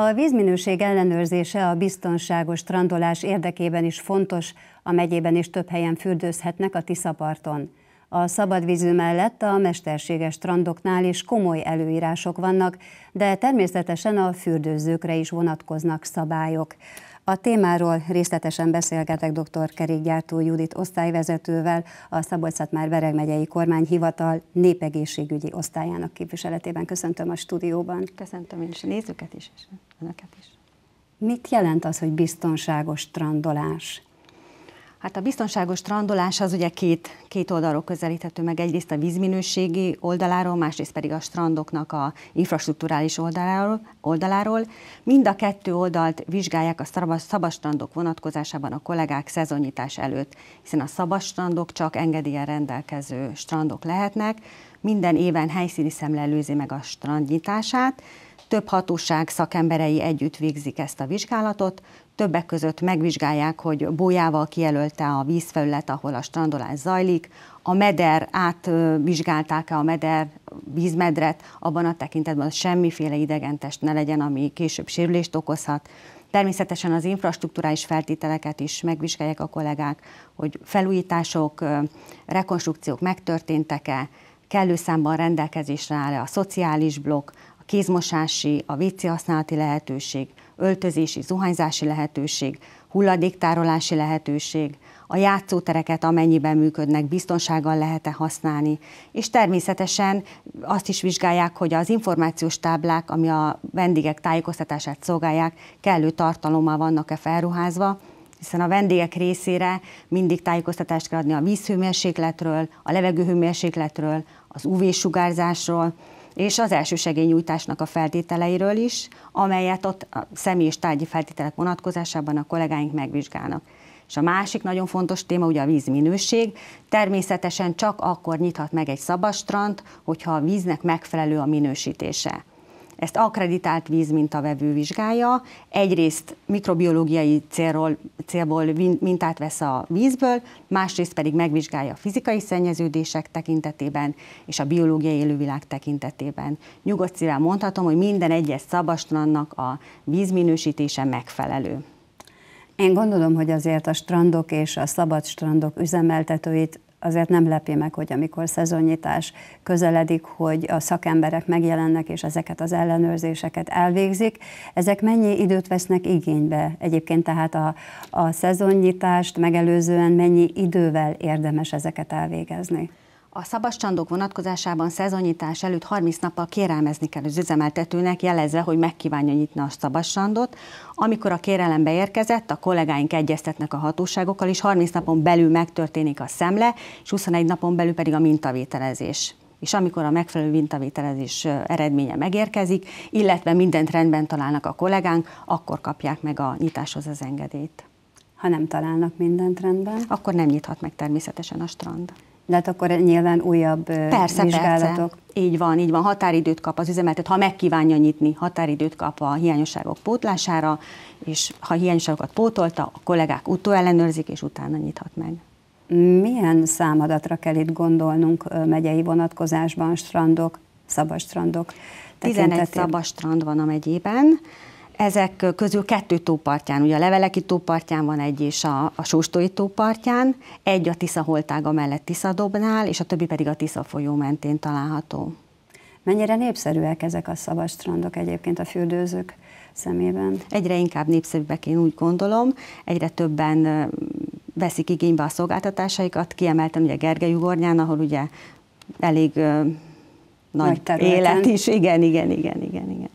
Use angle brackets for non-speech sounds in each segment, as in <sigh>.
A vízminőség ellenőrzése a biztonságos strandolás érdekében is fontos, a megyében is több helyen fürdőzhetnek a Tiszaparton. A szabadvízű mellett a mesterséges strandoknál is komoly előírások vannak, de természetesen a fürdőzőkre is vonatkoznak szabályok. A témáról részletesen beszélgetek dr. Kerékgyártó Judit osztályvezetővel, a szabolcs már Bereg megyei kormányhivatal népegészségügyi osztályának képviseletében. Köszöntöm a stúdióban. Köszöntöm én is a nézőket is önöket is. Mit jelent az, hogy biztonságos strandolás? Hát a biztonságos strandolás az ugye két, két oldalról közelíthető meg, egyrészt a vízminőségi oldaláról, másrészt pedig a strandoknak a infrastruktúrális oldaláról. oldaláról. Mind a kettő oldalt vizsgálják a strandok vonatkozásában a kollégák szezonnyitás előtt, hiszen a strandok csak engedélyen rendelkező strandok lehetnek, minden éven helyszíni szemle előzi meg a strandnyitását, több hatóság szakemberei együtt végzik ezt a vizsgálatot, többek között megvizsgálják, hogy bójával kijelölte a vízfelület, ahol a strandolás zajlik, a meder átvizsgálták-e a meder vízmedret, abban a tekintetben hogy semmiféle idegentest ne legyen, ami később sérülést okozhat, Természetesen az infrastruktúrális feltételeket is megvizsgálják a kollégák, hogy felújítások, rekonstrukciók megtörténtek-e, kellő számban rendelkezésre áll a szociális blokk, kézmosási, a WC használati lehetőség, öltözési, zuhanyzási lehetőség, hulladéktárolási lehetőség, a játszótereket amennyiben működnek, biztonsággal lehet-e használni, és természetesen azt is vizsgálják, hogy az információs táblák, ami a vendégek tájékoztatását szolgálják, kellő tartalommal vannak-e felruházva, hiszen a vendégek részére mindig tájékoztatást kell adni a vízhőmérsékletről, a levegőhőmérsékletről, az UV-sugárzásról, és az első segélynyújtásnak a feltételeiről is, amelyet ott a személy és tárgyi feltételek vonatkozásában a kollégáink megvizsgálnak. És a másik nagyon fontos téma ugye a vízminőség. Természetesen csak akkor nyithat meg egy szabad strand, hogyha a víznek megfelelő a minősítése. Ezt akreditált vízmintavevő vizsgálja. Egyrészt mikrobiológiai célról, célból mintát vesz a vízből, másrészt pedig megvizsgálja a fizikai szennyeződések tekintetében és a biológiai élővilág tekintetében. Nyugodt szívvel mondhatom, hogy minden egyes szabastrannak a vízminősítése megfelelő. Én gondolom, hogy azért a strandok és a szabad strandok üzemeltetőit azért nem lepi meg, hogy amikor szezonnyitás közeledik, hogy a szakemberek megjelennek és ezeket az ellenőrzéseket elvégzik. Ezek mennyi időt vesznek igénybe egyébként, tehát a, a szezonnyitást megelőzően mennyi idővel érdemes ezeket elvégezni? A szabad vonatkozásában szezonnyitás előtt 30 nappal kérelmezni kell az üzemeltetőnek, jelezve, hogy megkívánja nyitni a szabad Amikor a kérelem beérkezett, a kollégáink egyeztetnek a hatóságokkal, és 30 napon belül megtörténik a szemle, és 21 napon belül pedig a mintavételezés és amikor a megfelelő mintavételezés eredménye megérkezik, illetve mindent rendben találnak a kollégánk, akkor kapják meg a nyitáshoz az engedélyt. Ha nem találnak mindent rendben? Akkor nem nyithat meg természetesen a strand. De hát akkor nyilván újabb persze, vizsgálatok. Persze. Így van, így van. Határidőt kap az üzemeltető, ha megkívánja nyitni, határidőt kap a hiányosságok pótlására, és ha hiányosságokat pótolta, a kollégák utóellenőrzik, és utána nyithat meg. Milyen számadatra kell itt gondolnunk megyei vonatkozásban, strandok, szabadstrandok? 11 strand van a megyében, ezek közül kettő tópartján, ugye a Leveleki tópartján van egy és a, a Sóstói tópartján, egy a Tisza holtága mellett Tiszadobnál, és a többi pedig a Tisza folyó mentén található. Mennyire népszerűek ezek a szabad strandok egyébként a fürdőzők szemében? Egyre inkább népszerűbbek, én úgy gondolom. Egyre többen veszik igénybe a szolgáltatásaikat, Kiemeltem ugye Gergely Ugornyán, ahol ugye elég nagy, nagy élet is, igen, igen, igen, igen, igen.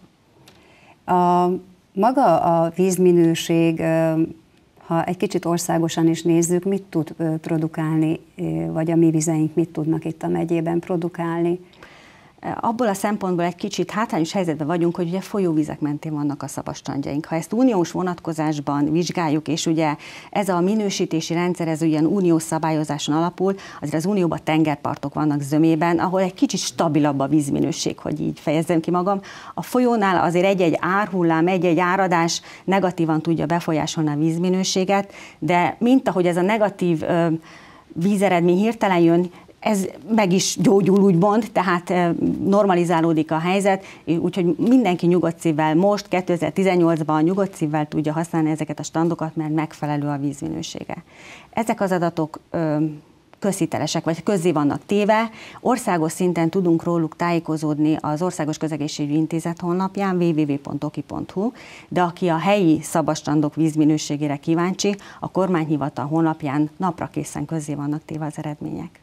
A maga a vízminőség, ha egy kicsit országosan is nézzük, mit tud produkálni, vagy a mi vizeink mit tudnak itt a megyében produkálni? abból a szempontból egy kicsit hátrányos helyzetben vagyunk, hogy ugye folyóvizek mentén vannak a szabadstrandjaink. Ha ezt uniós vonatkozásban vizsgáljuk, és ugye ez a minősítési rendszer, ez ugyan uniós szabályozáson alapul, azért az unióban tengerpartok vannak zömében, ahol egy kicsit stabilabb a vízminőség, hogy így fejezzem ki magam. A folyónál azért egy-egy árhullám, egy-egy áradás negatívan tudja befolyásolni a vízminőséget, de mint ahogy ez a negatív vízeredmény hirtelen jön, ez meg is gyógyul, úgymond, tehát normalizálódik a helyzet, úgyhogy mindenki nyugodt szívvel most, 2018-ban nyugodt szívvel tudja használni ezeket a standokat, mert megfelelő a vízminősége. Ezek az adatok közhitelesek, vagy közzé vannak téve. Országos szinten tudunk róluk tájékozódni az Országos Közegészségügyi Intézet honlapján www.oki.hu, de aki a helyi szabastandok vízminőségére kíváncsi, a kormányhivatal honlapján napra készen közzé vannak téve az eredmények.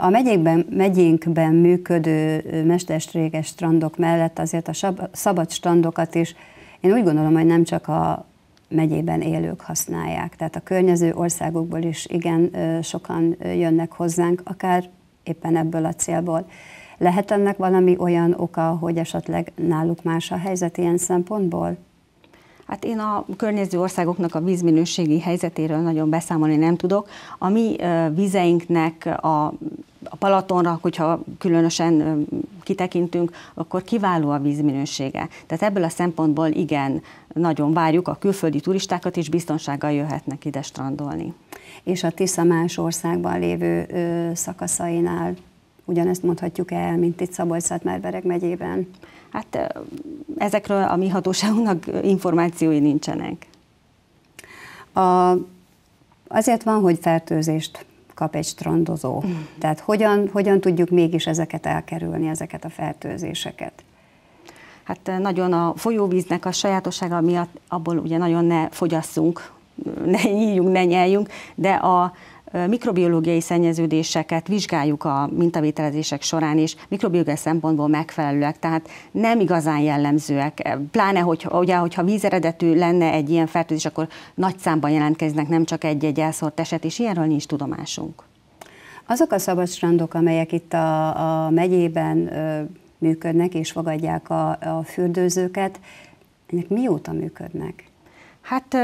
A megyékben, megyénkben működő mesterséges strandok mellett azért a szabad strandokat is én úgy gondolom, hogy nem csak a megyében élők használják, tehát a környező országokból is igen sokan jönnek hozzánk, akár éppen ebből a célból. Lehet ennek valami olyan oka, hogy esetleg náluk más a helyzet ilyen szempontból? Hát én a környező országoknak a vízminőségi helyzetéről nagyon beszámolni nem tudok. A mi vizeinknek a a palatonra, hogyha különösen kitekintünk, akkor kiváló a vízminősége. Tehát ebből a szempontból igen, nagyon várjuk a külföldi turistákat is, biztonsággal jöhetnek ide strandolni. És a Tisza más országban lévő szakaszainál Ugyanezt mondhatjuk el, mint itt Szabolcs-Szatmárbereg megyében. Hát ezekről a mi hatóságunknak információi nincsenek. A, azért van, hogy fertőzést kap egy strandozó. Mm. Tehát hogyan, hogyan tudjuk mégis ezeket elkerülni, ezeket a fertőzéseket? Hát nagyon a folyóvíznek a sajátossága miatt abból ugye nagyon ne fogyasszunk, ne nyíljunk, <laughs> ne nyeljünk, de a, mikrobiológiai szennyeződéseket vizsgáljuk a mintavételezések során, és mikrobiológiai szempontból megfelelőek, tehát nem igazán jellemzőek. Pláne, hogy, ugye, hogyha vízeredetű lenne egy ilyen fertőzés, akkor nagy számban jelentkeznek, nem csak egy-egy elszórt eset, és ilyenről nincs tudomásunk. Azok a szabadstrandok, amelyek itt a, a megyében ö, működnek és fogadják a, a fürdőzőket, ennek mióta működnek? Hát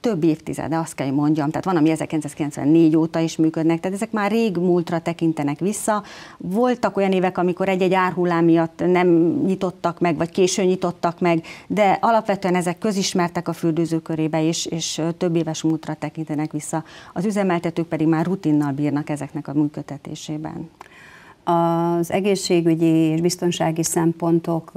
több évtizede, azt kell, hogy mondjam. Tehát van, ami 1994 óta is működnek, tehát ezek már rég múltra tekintenek vissza. Voltak olyan évek, amikor egy-egy árhullám miatt nem nyitottak meg, vagy későn nyitottak meg, de alapvetően ezek közismertek a fürdőző és, és több éves múltra tekintenek vissza. Az üzemeltetők pedig már rutinnal bírnak ezeknek a működtetésében az egészségügyi és biztonsági szempontok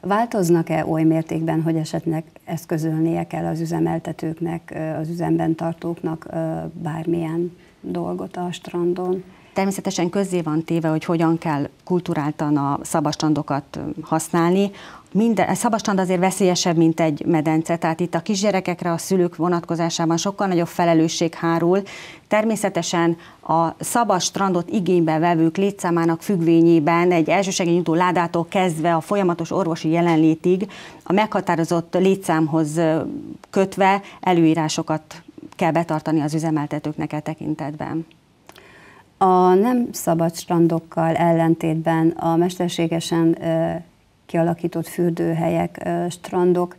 változnak-e oly mértékben, hogy esetleg eszközölnie kell az üzemeltetőknek, az üzemben tartóknak bármilyen dolgot a strandon. Természetesen közzé van téve, hogy hogyan kell kulturáltan a szabastandokat használni. Minden, a szabastand azért veszélyesebb, mint egy medence, tehát itt a kisgyerekekre, a szülők vonatkozásában sokkal nagyobb felelősség hárul. Természetesen a szabas strandot igénybe vevők létszámának függvényében egy elsősegélynyújtó ládától kezdve a folyamatos orvosi jelenlétig a meghatározott létszámhoz kötve előírásokat kell betartani az üzemeltetőknek e tekintetben. A nem szabad strandokkal ellentétben a mesterségesen kialakított fürdőhelyek, strandok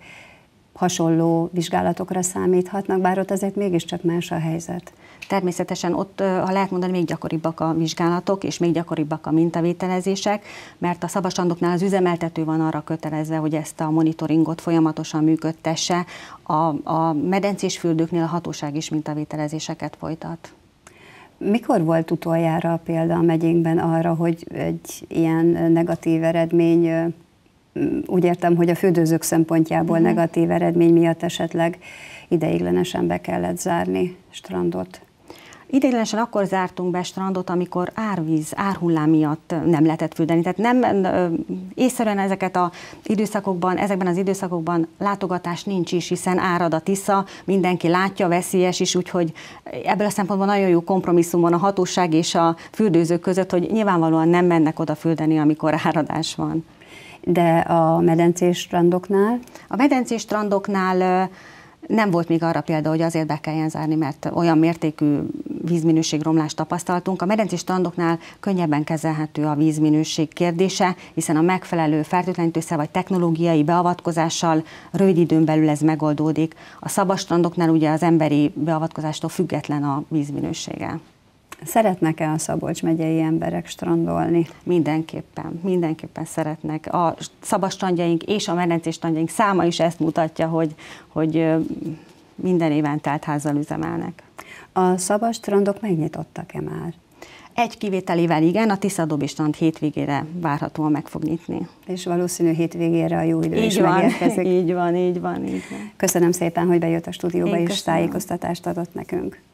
hasonló vizsgálatokra számíthatnak, bár ott azért mégiscsak más a helyzet. Természetesen ott, ha lehet mondani, még gyakoribbak a vizsgálatok, és még gyakoribbak a mintavételezések, mert a szabasandoknál az üzemeltető van arra kötelezve, hogy ezt a monitoringot folyamatosan működtesse. A, a medencés fürdőknél a hatóság is mintavételezéseket folytat. Mikor volt utoljára példa a megyénkben arra, hogy egy ilyen negatív eredmény úgy értem, hogy a fürdőzők szempontjából uh-huh. negatív eredmény miatt esetleg ideiglenesen be kellett zárni strandot. Ideiglenesen akkor zártunk be strandot, amikor árvíz, árhullám miatt nem lehetett fürdeni. Tehát nem észszerűen ezeket a időszakokban, ezekben az időszakokban látogatás nincs is, hiszen árad a Tisza, mindenki látja, veszélyes is, úgyhogy ebből a szempontból nagyon jó kompromisszum van a hatóság és a fürdőzők között, hogy nyilvánvalóan nem mennek oda fürdeni, amikor áradás van de a medencés strandoknál? A medencés strandoknál nem volt még arra példa, hogy azért be kelljen zárni, mert olyan mértékű vízminőségromlást tapasztaltunk. A medencés strandoknál könnyebben kezelhető a vízminőség kérdése, hiszen a megfelelő fertőtlenítőszer vagy technológiai beavatkozással rövid időn belül ez megoldódik. A szabad strandoknál ugye az emberi beavatkozástól független a vízminősége. Szeretnek-e a Szabolcs megyei emberek strandolni? Mindenképpen, mindenképpen szeretnek. A strandjaink és a strandjaink száma is ezt mutatja, hogy, hogy minden éven házzal üzemelnek. A strandok megnyitottak-e már? Egy kivételével igen, a Tiszadobi strand hétvégére várhatóan meg fog nyitni. És valószínű hétvégére a jó idő így is van, megérkezik. <laughs> Így van, így van, így van. Köszönöm szépen, hogy bejött a stúdióba Én és köszönöm. tájékoztatást adott nekünk.